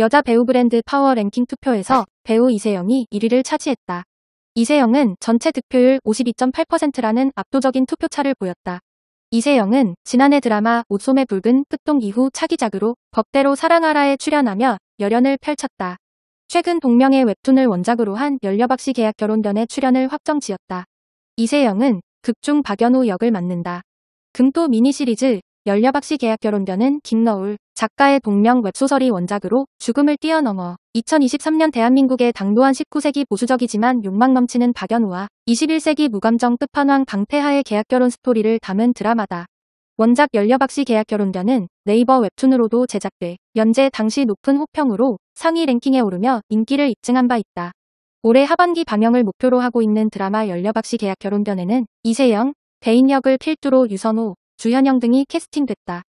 여자 배우 브랜드 파워 랭킹 투표에서 배우 이세영이 1위를 차지했다. 이세영은 전체 득표율 52.8%라는 압도적인 투표차를 보였다. 이세영은 지난해 드라마 옷소매 붉은 끝동 이후 차기작으로 법대로 사랑하라에 출연하며 열연을 펼쳤다. 최근 동명의 웹툰을 원작으로 한 열녀박씨 계약 결혼전에 출연을 확정지었다. 이세영은 극중 박연호 역을 맡는다. 금토 미니시리즈 열녀박씨 계약 결혼전은 김너울 작가의 복명 웹소설이 원작으로 죽음을 뛰어넘어 2023년 대한민국의 당도한 19세기 보수적이지만 욕망 넘치는 박연우와 21세기 무감정 끝판왕 방태하의 계약 결혼 스토리를 담은 드라마다. 원작 열녀박씨 계약 결혼전은 네이버 웹툰으로도 제작돼 연재 당시 높은 호평으로 상위 랭킹에 오르며 인기를 입증한 바 있다. 올해 하반기 방영을 목표로 하고 있는 드라마 열녀박씨 계약 결혼전에는 이세영, 배인 역을 필두로 유선호, 주현영 등이 캐스팅됐다.